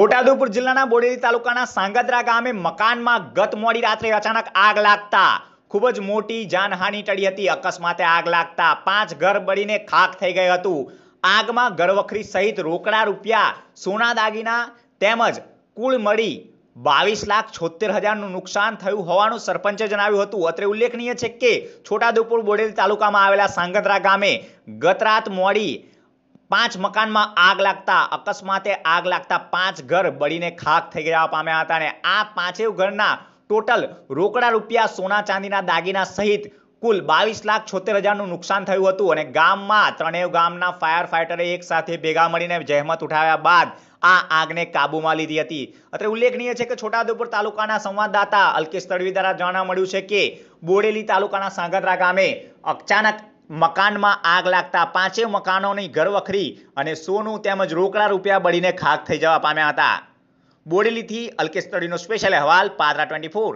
છોટાઉદેપુર જિલ્લાના બોડેલી તાલુકાના સાંગત્રા ગામે મકાનમાં ગત મોડી રાત્રે અચાનક આગ લાગતા ખૂબ જ મોટી જાનહાની ટળી હતી અકસ્માતે આગ લાગતા પાંચ ઘર બળીને ખાક થઈ ગયું હતું આગમાં ઘરવખરી સહિત રોકડા રૂપિયા સોના દાગીના તેમજ કુલ મળી બાવીસ લાખ છોતેર હજારનું નુકસાન થયું હોવાનું સરપંચે જણાવ્યું હતું અત્રે ઉલ્લેખનીય છે કે છોટાઉદેપુર બોડેલી તાલુકામાં આવેલા સાંગત્રા ગામે ગત રાત મોડી પાંચ મકાનમાં આગ લાગતા અકસ્માતે આગ લાગતા પાંચ ઘર બળીને ખાક થઈ ગયા પામ્યા હતા અને આ પાંચેય ઘરના ટોટલ રોકડા રૂપિયા સોના ચાંદીના દાગીના સહિત કુલ બાવીસ લાખ છોતેર હજારનું નુકસાન થયું હતું અને ગામમાં ત્રણેય ગામના ફાયર ફાઇટરે એક સાથે ભેગા મળીને જહેમત ઉઠાવ્યા બાદ આ આગને કાબુમાં લીધી હતી અત્રે ઉલ્લેખનીય છે કે છોટાઉદેપુર તાલુકાના સંવાદદાતા અલ્કેશ તડવી દ્વારા જાણવા મળ્યું છે કે બોડેલી તાલુકાના સાંગત્રા ગામે અચાનક મકાનમાં આગ લાગતા પાંચેય મકાનોની ઘરવખરી અને સોનું તેમજ રોકડા રૂપિયા બળીને ખાક થઈ જવા પામ્યા હતા બોડેલીથી અલ્કેશ સ્ટડીનો સ્પેશિયલ અહેવાલ પાદરા ટ્વેન્ટી ફોર